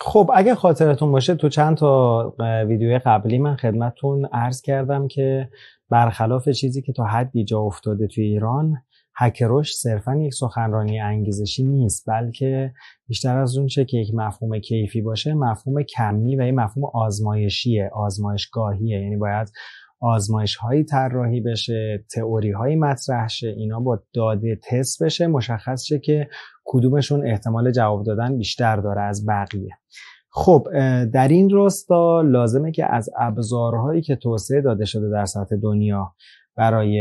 خب اگه خاطرتون باشه تو چند تا ویدیو قبلی من خدمتون عرض کردم که برخلاف چیزی که تا حدی جا افتاده توی ایران هکروش صرفا یک سخنرانی انگیزشی نیست بلکه بیشتر از اون چه که یک مفهوم کیفی باشه مفهوم کمی و یک مفهوم آزمایشیه آزمایشگاهیه یعنی باید آزمایش هایی طراحی بشه تئوری هایی مطرح شه اینا با داده تست بشه مشخص شه که کدومشون احتمال جواب دادن بیشتر داره از بقیه خب در این راستا لازمه که از ابزارهایی که توسعه داده شده در سطح دنیا برای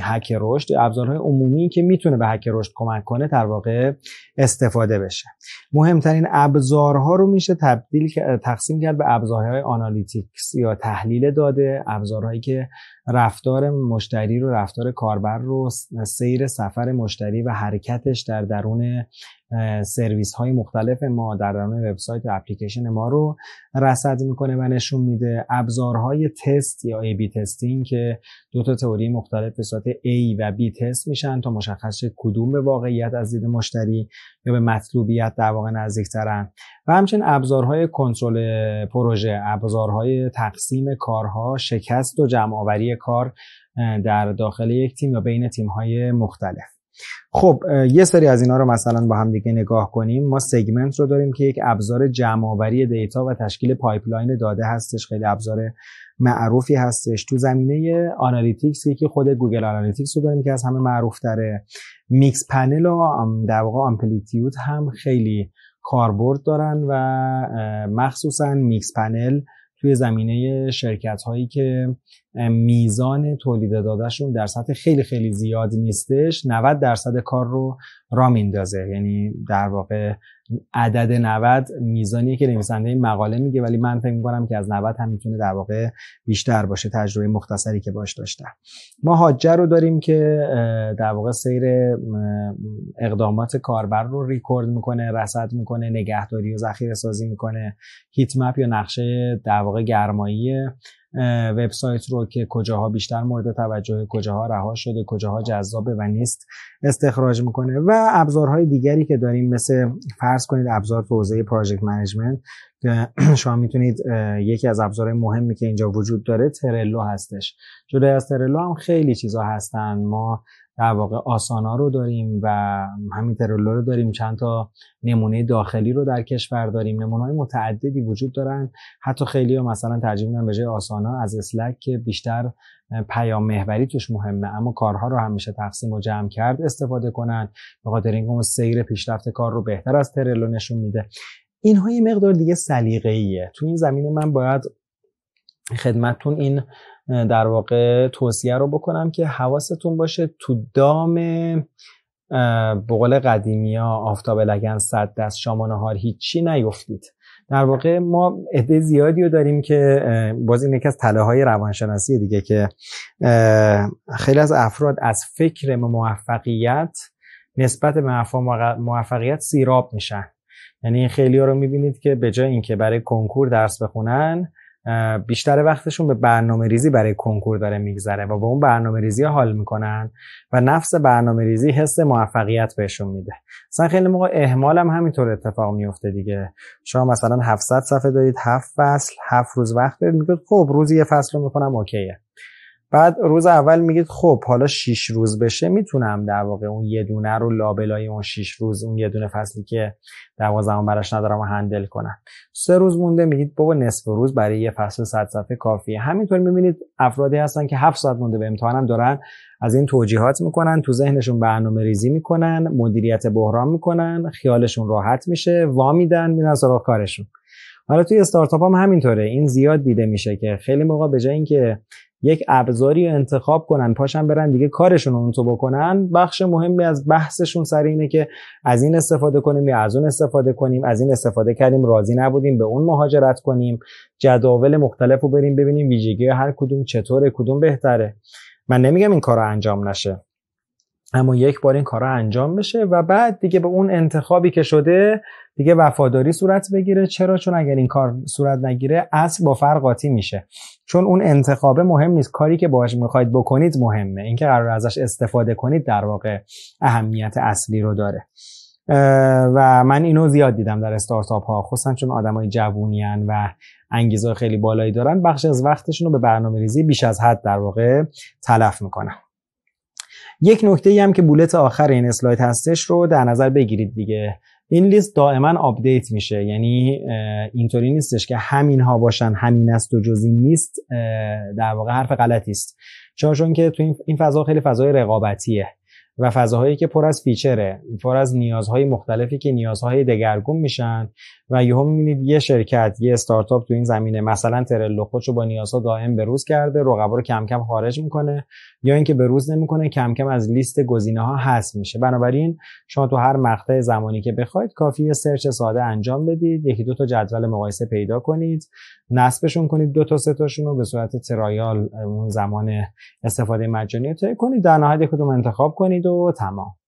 هک رشد ابزارهای عمومی که میتونه به هک رشد کمک کنه در واقع استفاده بشه مهمترین ابزارها رو میشه تبدیل تقسیم کرد به ابزارهای آنالیتیکس یا تحلیل داده ابزارهایی که رفتار مشتری رو رفتار کاربر رو سیر سفر مشتری و حرکتش در درون سرویس های مختلف ما در درون وبسایت و اپلیکیشن ما رو رصد میکنه و نشون میده ابزارهای تست یا ای بی تستینگ که دو تا تئوری مختلف به صورت ای و بی تست میشن تا مشخص کدوم به واقعیت از دید مشتری یا به مطلوبیت در واقع نزدیکترن و همچنین ابزارهای کنترل پروژه ابزارهای تقسیم کارها شکست و جمع آوری کار در داخل یک تیم یا بین های مختلف خب یه سری از اینا رو مثلا با هم دیگه نگاه کنیم ما سگمنت رو داریم که یک ابزار جمعآوری دیتا و تشکیل پایپلاین داده هستش خیلی ابزار معروفی هستش تو زمینه آنالیتیکس یکی خود گوگل آنالیتیکس رو داریم که از همه معروف داره میکس پنل و در واقع آمپلیتیود هم خیلی کاربرد دارن و مخصوصا میکس پنل توی زمینه شرکت هایی که میزان تولید دادهشون در سطح خیلی خیلی زیاد نیستش 90 درصد کار رو را میندازه یعنی در واقع عدد 90 میزانیه که نویسنده این مقاله میگه ولی من فکر میکنم که از 90 هم میتونه در واقع بیشتر باشه تجربه مختصری که باش داشتم ما حاجه رو داریم که در واقع سیر اقدامات کاربر رو ریکورد میکنه رصد میکنه نگهداری و ذخیره سازی میکنه هیت مپ یا نقشه در واقع گرمایی وبسایت رو که کجاها بیشتر مورد توجه کجاها رها شده کجاها جذابه و نیست استخراج میکنه و ابزارهای دیگری که داریم مثل فرض کنید ابزار تو حوزه پراجکت منیجمنت شما میتونید یکی از ابزارهای مهمی که اینجا وجود داره ترلو هستش جدا از ترلو هم خیلی چیزا هستن ما در واقع آسانا رو داریم و همین ترولو رو داریم چند تا نمونه داخلی رو در کشور داریم نمونه های متعددی وجود دارن حتی خیلی ها مثلا ترجیح میدن به جای آسانا از اسلک که بیشتر پیام محوری توش مهمه اما کارها رو همیشه تقسیم و جمع کرد استفاده کنن به خاطر اینکه اون سیر پیشرفت کار رو بهتر از ترلو نشون میده اینها یه مقدار دیگه سلیقه‌ایه تو این زمینه من باید خدمتون این در واقع توصیه رو بکنم که حواستون باشه تو دام بقول قدیمی ها آفتاب لگن صد دست شما نهار هیچی نیفتید در واقع ما عده زیادی رو داریم که باز این یکی از تله های روانشناسی دیگه که خیلی از افراد از فکر موفقیت نسبت به موفقیت سیراب میشن یعنی خیلی ها رو میبینید که به جای اینکه برای کنکور درس بخونن بیشتر وقتشون به برنامه ریزی برای کنکور داره میگذره و با اون برنامه ریزی حال میکنن و نفس برنامه ریزی حس موفقیت بهشون میده مثلا خیلی موقع احمال هم همینطور اتفاق میفته دیگه شما مثلا 700 صفحه دارید 7 فصل 7 روز وقت دارید میگید خب روزی یه فصل رو میکنم اوکیه بعد روز اول میگید خب حالا 6 روز بشه میتونم در واقع اون یه دونه رو لابلای اون 6 روز اون یه دونه فصلی که دوازدهم براش ندارم و هندل کنم سه روز مونده میگید بابا نصف روز برای یه فصل صد صفحه کافیه همینطور میبینید افرادی هستن که هفت ساعت مونده به امتحانم دارن از این توجیهات میکنن تو ذهنشون برنامه ریزی میکنن مدیریت بحران میکنن خیالشون راحت میشه میدن میرن سراغ کارشون حالا توی استارتاپ هم همینطوره این زیاد دیده میشه که خیلی موقع به جای اینکه یک ابزاری رو انتخاب کنن پاشن برن دیگه کارشون رو اونطور بکنن بخش مهمی از بحثشون سر اینه که از این استفاده کنیم یا از اون استفاده کنیم از این استفاده کردیم راضی نبودیم به اون مهاجرت کنیم جداول مختلف رو بریم ببینیم ویژگی هر کدوم چطوره کدوم بهتره من نمیگم این کار رو انجام نشه اما یک بار این کارا انجام بشه و بعد دیگه به اون انتخابی که شده دیگه وفاداری صورت بگیره چرا چون اگر این کار صورت نگیره اصل با فرقاتی میشه چون اون انتخابه مهم نیست کاری که باهاش میخواید بکنید مهمه اینکه قرار ازش استفاده کنید در واقع اهمیت اصلی رو داره و من اینو زیاد دیدم در استارتاپ ها خصوصا چون آدمای جوونیان و انگیزه خیلی بالایی دارن بخش از وقتشون رو به برنامه ریزی بیش از حد در واقع تلف میکنن یک نکته ای هم که بولت آخر این اسلاید هستش رو در نظر بگیرید دیگه این لیست دائما آپدیت میشه یعنی اینطوری نیستش که همین ها باشن همین است و جز این نیست در واقع حرف غلطی است چون که تو این فضا خیلی فضای رقابتیه و فضاهایی که پر از فیچره پر از نیازهای مختلفی که نیازهای دگرگون میشن و یهو میبینید یه شرکت یه استارتاپ تو این زمینه مثلا ترلو خودشو با نیازها دائم بروز کرده رقبا رو کم کم خارج میکنه یا اینکه بروز نمیکنه کم کم از لیست گزینه ها حذف میشه بنابراین شما تو هر مقطع زمانی که بخواید کافی سرچ ساده انجام بدید یکی دو تا جدول مقایسه پیدا کنید نصبشون کنید دو تا سه تاشون رو به صورت ترایال اون زمان استفاده مجانی رو کنید در نهایت کدوم انتخاب کنید و تمام